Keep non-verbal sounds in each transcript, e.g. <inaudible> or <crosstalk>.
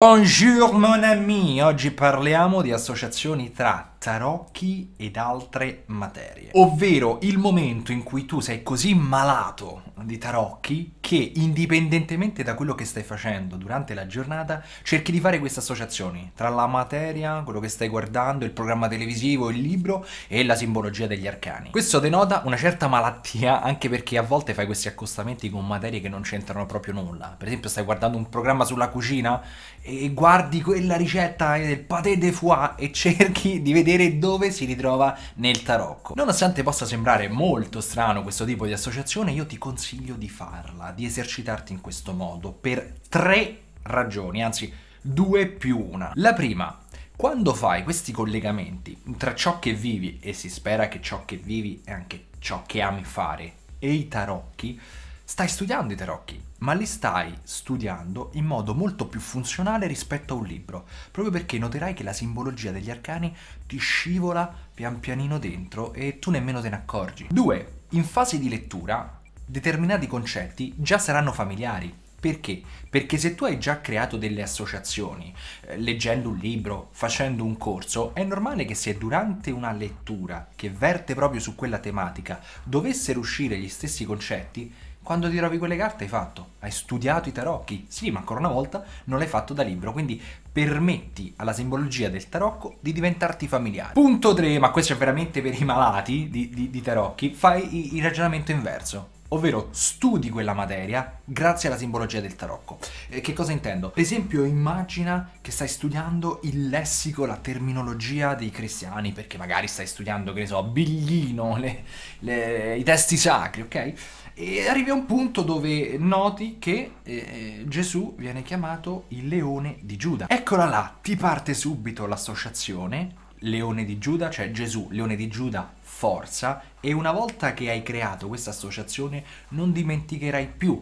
Bonjour mon ami, oggi parliamo di associazioni tra tarocchi ed altre materie. Ovvero il momento in cui tu sei così malato di tarocchi che indipendentemente da quello che stai facendo durante la giornata cerchi di fare queste associazioni tra la materia, quello che stai guardando, il programma televisivo, il libro e la simbologia degli arcani. Questo denota una certa malattia anche perché a volte fai questi accostamenti con materie che non c'entrano proprio nulla. Per esempio stai guardando un programma sulla cucina e guardi quella ricetta del pâté de foie e cerchi di vedere vedere dove si ritrova nel tarocco. Nonostante possa sembrare molto strano questo tipo di associazione, io ti consiglio di farla, di esercitarti in questo modo, per tre ragioni, anzi due più una. La prima, quando fai questi collegamenti tra ciò che vivi, e si spera che ciò che vivi è anche ciò che ami fare, e i tarocchi, Stai studiando i tarocchi, ma li stai studiando in modo molto più funzionale rispetto a un libro, proprio perché noterai che la simbologia degli arcani ti scivola pian pianino dentro e tu nemmeno te ne accorgi. 2. In fase di lettura, determinati concetti già saranno familiari, perché? Perché se tu hai già creato delle associazioni, eh, leggendo un libro, facendo un corso, è normale che se durante una lettura che verte proprio su quella tematica dovessero uscire gli stessi concetti, quando ti tiravi quelle carte hai fatto, hai studiato i tarocchi, sì, ma ancora una volta non l'hai fatto da libro, quindi permetti alla simbologia del tarocco di diventarti familiare. Punto 3, ma questo è veramente per i malati di, di, di tarocchi, fai il ragionamento inverso ovvero studi quella materia grazie alla simbologia del tarocco. Eh, che cosa intendo? Per esempio, immagina che stai studiando il lessico, la terminologia dei cristiani, perché magari stai studiando, che ne so, Biglino, le, le, i testi sacri, ok? E arrivi a un punto dove noti che eh, eh, Gesù viene chiamato il leone di Giuda. Eccola là, ti parte subito l'associazione leone di Giuda, cioè Gesù, leone di Giuda, forza, e una volta che hai creato questa associazione non dimenticherai più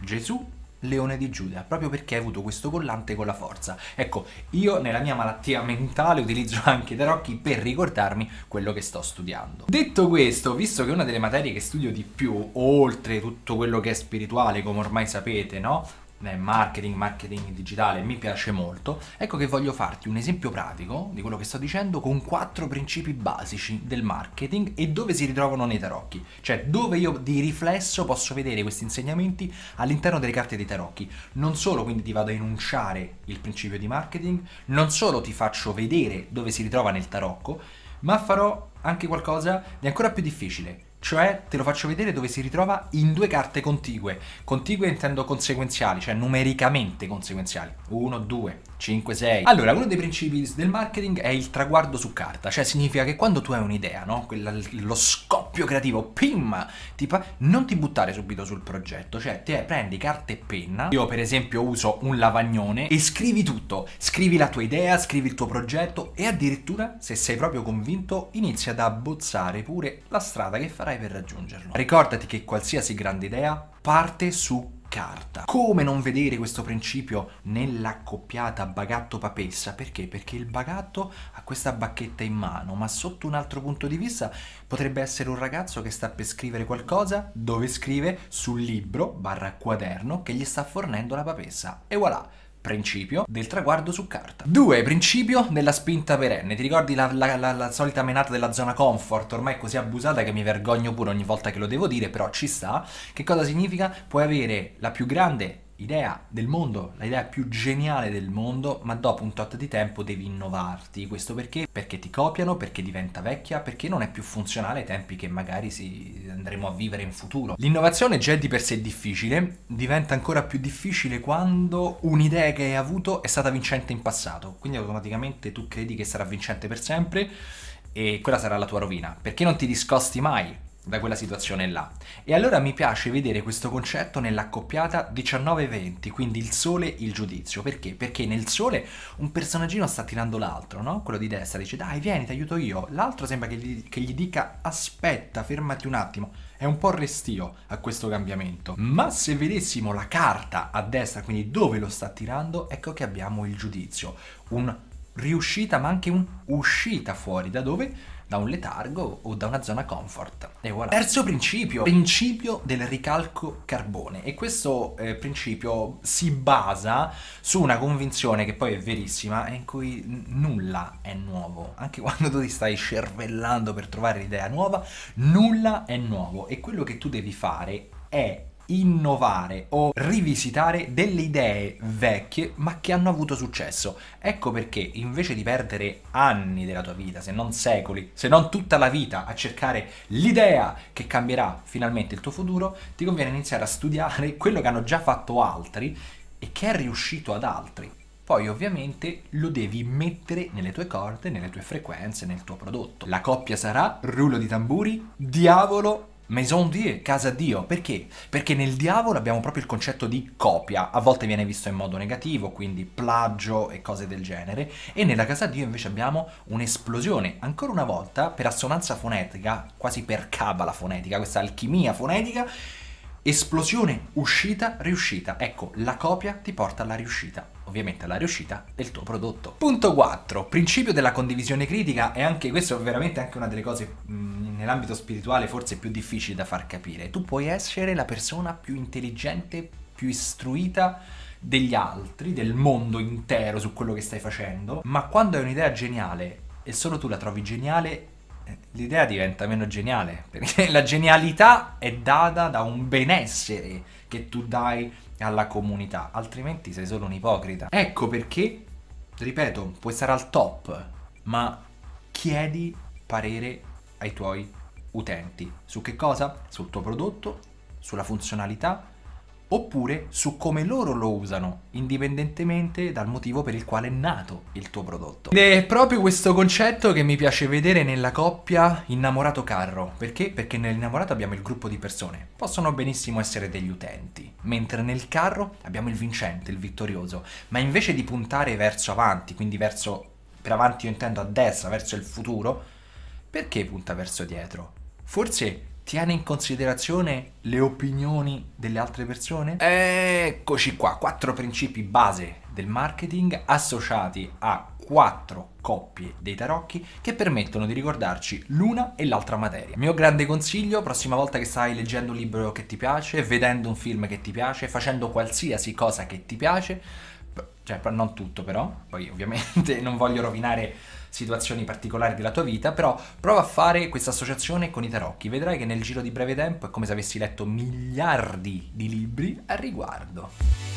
Gesù leone di Giuda, proprio perché hai avuto questo collante con la forza. Ecco, io nella mia malattia mentale utilizzo <laughs> anche i tarocchi per ricordarmi quello che sto studiando. Detto questo, visto che una delle materie che studio di più, oltre tutto quello che è spirituale, come ormai sapete, no? Eh, marketing, marketing digitale, mi piace molto, ecco che voglio farti un esempio pratico di quello che sto dicendo con quattro principi basici del marketing e dove si ritrovano nei tarocchi, cioè dove io di riflesso posso vedere questi insegnamenti all'interno delle carte dei tarocchi. Non solo quindi ti vado a enunciare il principio di marketing, non solo ti faccio vedere dove si ritrova nel tarocco, ma farò anche qualcosa di ancora più difficile, cioè te lo faccio vedere dove si ritrova in due carte contigue. Contigue intendo conseguenziali, cioè numericamente conseguenziali. 1, 2, 5, 6. Allora, uno dei principi del marketing è il traguardo su carta, cioè significa che quando tu hai un'idea, no? Quella, lo scopo doppio creativo, pim, ti fa... non ti buttare subito sul progetto, cioè te prendi carta e penna, io per esempio uso un lavagnone e scrivi tutto, scrivi la tua idea, scrivi il tuo progetto e addirittura se sei proprio convinto inizia ad abbozzare pure la strada che farai per raggiungerlo. Ricordati che qualsiasi grande idea parte su carta. Come non vedere questo principio nell'accoppiata bagatto-papessa? Perché? Perché il bagatto ha questa bacchetta in mano, ma sotto un altro punto di vista potrebbe essere un ragazzo che sta per scrivere qualcosa dove scrive sul libro barra quaderno che gli sta fornendo la papessa. E voilà! principio del traguardo su carta. 2. Principio della spinta perenne. Ti ricordi la, la, la, la, solita menata della zona comfort? Ormai è così abusata che mi vergogno pure ogni volta che lo devo dire, però ci sta. Che cosa significa? Puoi avere la più grande idea del mondo, l'idea più geniale del mondo, ma dopo un tot di tempo devi innovarti. Questo perché? Perché ti copiano, perché diventa vecchia, perché non è più funzionale ai tempi che magari si andremo a vivere in futuro. L'innovazione già è di per sé difficile, diventa ancora più difficile quando un'idea che hai avuto è stata vincente in passato, quindi automaticamente tu credi che sarà vincente per sempre e quella sarà la tua rovina, perché non ti discosti mai da quella situazione là. E allora mi piace vedere questo concetto nell'accoppiata 19-20, quindi il sole il giudizio. Perché? Perché nel sole un personaggino sta tirando l'altro, no? Quello di destra dice dai vieni ti aiuto io, l'altro sembra che gli, che gli dica aspetta fermati un attimo, è un po' restio a questo cambiamento. Ma se vedessimo la carta a destra, quindi dove lo sta tirando, ecco che abbiamo il giudizio, un riuscita ma anche un uscita fuori da dove? da un letargo o da una zona comfort. E voilà. Terzo principio, principio del ricalco carbone. E questo eh, principio si basa su una convinzione che poi è verissima, in cui nulla è nuovo. Anche quando tu ti stai scervellando per trovare l'idea nuova, nulla è nuovo. E quello che tu devi fare è innovare o rivisitare delle idee vecchie ma che hanno avuto successo. Ecco perché invece di perdere anni della tua vita, se non secoli, se non tutta la vita a cercare l'idea che cambierà finalmente il tuo futuro, ti conviene iniziare a studiare <laughs> quello che hanno già fatto altri e che è riuscito ad altri. Poi ovviamente lo devi mettere nelle tue corde, nelle tue frequenze, nel tuo prodotto. La coppia sarà rullo di tamburi, diavolo Maison Dieu, casa Dio, perché? Perché nel diavolo abbiamo proprio il concetto di copia, a volte viene visto in modo negativo, quindi plagio e cose del genere, e nella casa Dio invece abbiamo un'esplosione, ancora una volta per assonanza fonetica, quasi per cabala fonetica, questa alchimia fonetica, Esplosione, uscita, riuscita. Ecco, la copia ti porta alla riuscita ovviamente alla riuscita del tuo prodotto. Punto 4. Principio della condivisione critica e anche questo è veramente anche una delle cose mh, nell'ambito spirituale forse più difficili da far capire. Tu puoi essere la persona più intelligente, più istruita degli altri, del mondo intero su quello che stai facendo, ma quando hai un'idea geniale e solo tu la trovi geniale, l'idea diventa meno geniale, <laughs> perché la genialità è data da un benessere che tu dai alla comunità, altrimenti sei solo un ipocrita. Ecco perché, ripeto, puoi stare al top, ma chiedi parere ai tuoi utenti. Su che cosa? Sul tuo prodotto, sulla funzionalità, oppure su come loro lo usano, indipendentemente dal motivo per il quale è nato il tuo prodotto. Ed è proprio questo concetto che mi piace vedere nella coppia innamorato carro, perché? Perché nell'innamorato abbiamo il gruppo di persone, possono benissimo essere degli utenti, mentre nel carro abbiamo il vincente, il vittorioso, ma invece di puntare verso avanti, quindi verso per avanti io intendo a destra, verso il futuro, perché punta verso dietro? Forse tiene in considerazione le opinioni delle altre persone? Eccoci qua, quattro principi base del marketing associati a quattro coppie dei tarocchi che permettono di ricordarci l'una e l'altra materia. Mio grande consiglio, prossima volta che stai leggendo un libro che ti piace, vedendo un film che ti piace, facendo qualsiasi cosa che ti piace, cioè non tutto però, poi ovviamente <laughs> non voglio rovinare situazioni particolari della tua vita, però prova a fare questa associazione con i tarocchi, vedrai che nel giro di breve tempo è come se avessi letto miliardi di libri al riguardo.